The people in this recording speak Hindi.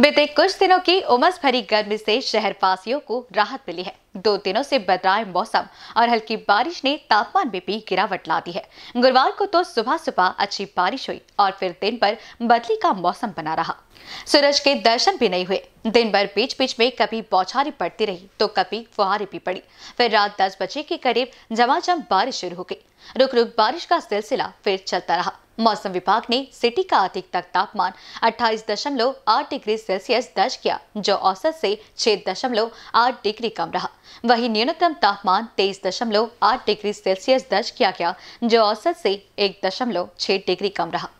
बीते कुछ दिनों की उमस भरी गर्मी से शहर वासियों को राहत मिली है दो दिनों से बदराए मौसम और हल्की बारिश ने तापमान में भी गिरावट ला दी है गुरुवार को तो सुबह सुबह अच्छी बारिश हुई और फिर दिन भर बदली का मौसम बना रहा सूरज के दर्शन भी नहीं हुए दिन भर बीच बीच में कभी बौछारी पड़ती रही तो कभी फुहारी भी पड़ी फिर रात दस बजे के करीब झमाझम बारिश शुरू हो गई रुक रुक बारिश का सिलसिला फिर चलता रहा मौसम विभाग ने सिटी का अधिकतम तापमान 28.8 डिग्री सेल्सियस दर्ज किया जो औसत से 6.8 डिग्री कम रहा वहीं न्यूनतम तापमान 23.8 डिग्री सेल्सियस दर्ज किया गया जो औसत से 1.6 डिग्री कम रहा